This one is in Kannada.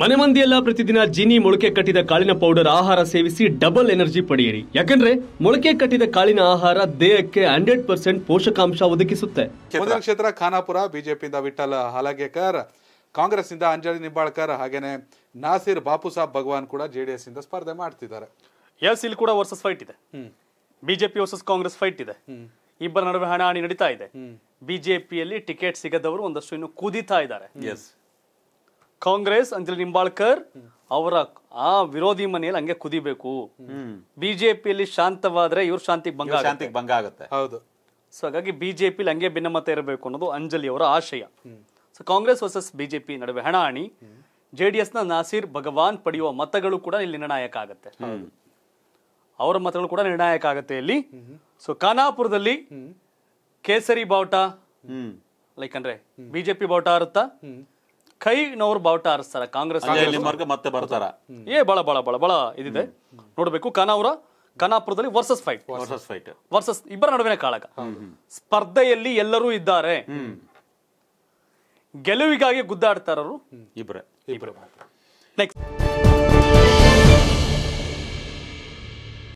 ಮನೆ ಮಂದಿಯೆಲ್ಲ ಪ್ರತಿದಿನ ಜೀನಿ ಮೊಳಕೆ ಕಟ್ಟಿದ ಕಾಳಿನ ಪೌಡರ್ ಆಹಾರ ಸೇವಿಸಿ ಡಬಲ್ ಎನರ್ಜಿ ಪಡೆಯಿರಿ ಯಾಕಂದ್ರೆ ಮೊಳಕೆ ಕಟ್ಟಿದ ಕಾಳಿನ ಆಹಾರ ದೇಹಕ್ಕೆ ಹಂಡ್ರೆಡ್ ಪರ್ಸೆಂಟ್ ಪೋಷಕಾಂಶ ಒದಗಿಸುತ್ತೆ ಕ್ಷೇತ್ರ ಖಾನಾಪುರ ಬಿಜೆಪಿಯಿಂದ ವಿಠಲ್ ಹಲಗೇಕರ್ ಇಂದ ಅಂಜಲಿ ನಿಂಬಾಳ್ಕರ್ ಹಾಗೇನೆ ನಾಸಿರ್ ಬಾಪು ಸಾಬ್ ಭಗವಾನ್ ಕೂಡ ಜೆಡಿಎಸ್ ಇಂದ ಸ್ಪರ್ಧೆ ಮಾಡ್ತಿದ್ದಾರೆ ಎಸ್ ಇಲ್ಲಿ ಕೂಡ ವರ್ಸಸ್ ಫೈಟ್ ಇದೆ ಬಿಜೆಪಿ ವರ್ಸಸ್ ಕಾಂಗ್ರೆಸ್ ಫೈಟ್ ಇದೆ ಇಬ್ಬರ ನಡುವೆ ಹಣಾಹಣಿ ನಡೀತಾ ಇದೆ ಬಿಜೆಪಿಯಲ್ಲಿ ಟಿಕೆಟ್ ಸಿಗದವರು ಒಂದಷ್ಟು ಇನ್ನು ಕುದೀತಾ ಇದ್ದಾರೆ ಕಾಂಗ್ರೆಸ್ ಅಂಜಲಿ ನಿಂಬಾಳ್ಕರ್ ಅವರ ಆ ವಿರೋಧಿ ಮನೆಯಲ್ಲಿ ಹಂಗೆ ಕುದಿಬೇಕು ಬಿಜೆಪಿಯಲ್ಲಿ ಶಾಂತವಾದ್ರೆ ಇವ್ರ ಶಾಂತಿ ಭಂಗ ಭಂಗ ಆಗುತ್ತೆ ಹೌದು ಸೊ ಹಾಗಾಗಿ ಬಿಜೆಪಿಲಿ ಹಂಗೆ ಭಿನ್ನಮತ ಇರಬೇಕು ಅನ್ನೋದು ಅಂಜಲಿ ಅವರ ಆಶಯ ಸೊ ಕಾಂಗ್ರೆಸ್ ವರ್ಸಸ್ ಬಿಜೆಪಿ ನಡುವೆ ಹಣಾಣಿ ಜೆಡಿಎಸ್ ನ ನಾಸೀರ್ ಭಗವಾನ್ ಪಡೆಯುವ ಮತಗಳು ಕೂಡ ಇಲ್ಲಿ ನಿರ್ಣಾಯಕ ಆಗುತ್ತೆ ಅವರ ಮತಗಳು ಕೂಡ ನಿರ್ಣಾಯಕ ಆಗುತ್ತೆ ಇಲ್ಲಿ ಸೊ ಖಾನಾಪುರದಲ್ಲಿ ಕೇಸರಿ ಬಾವುಟ ಲೈಕ್ ಅಂದ್ರೆ ಬಿಜೆಪಿ ಬಾವುಟ ಇರುತ್ತಾ ಕೈನವ್ರು ಬಾವುಟ ಆರಿಸ್ತಾರ ಕಾಂಗ್ರೆಸ್ ಮತ್ತೆ ಬರ್ತಾರ ಏ ಬಾಳ ಬಾಳ ಬಾಳ ಬಾಳ ಇದಿದೆ ನೋಡ್ಬೇಕು ಖಾನಾವ್ರ ಕನಾಪುರದಲ್ಲಿ versus fight versus fight versus ಇಬ್ಬರ ನಡುವಿನ ಕಾಳಗ ಸ್ಪರ್ಧೆಯಲ್ಲಿ ಎಲ್ಲರೂ ಇದ್ದಾರೆ ಗೆಲುವಿಗಾಗಿ ಗುದ್ದಾಡ್ತಾರರು ಇಬ್ಬರೇ ಇಬ್ಬರು ನೆಕ್ಸ್ಟ್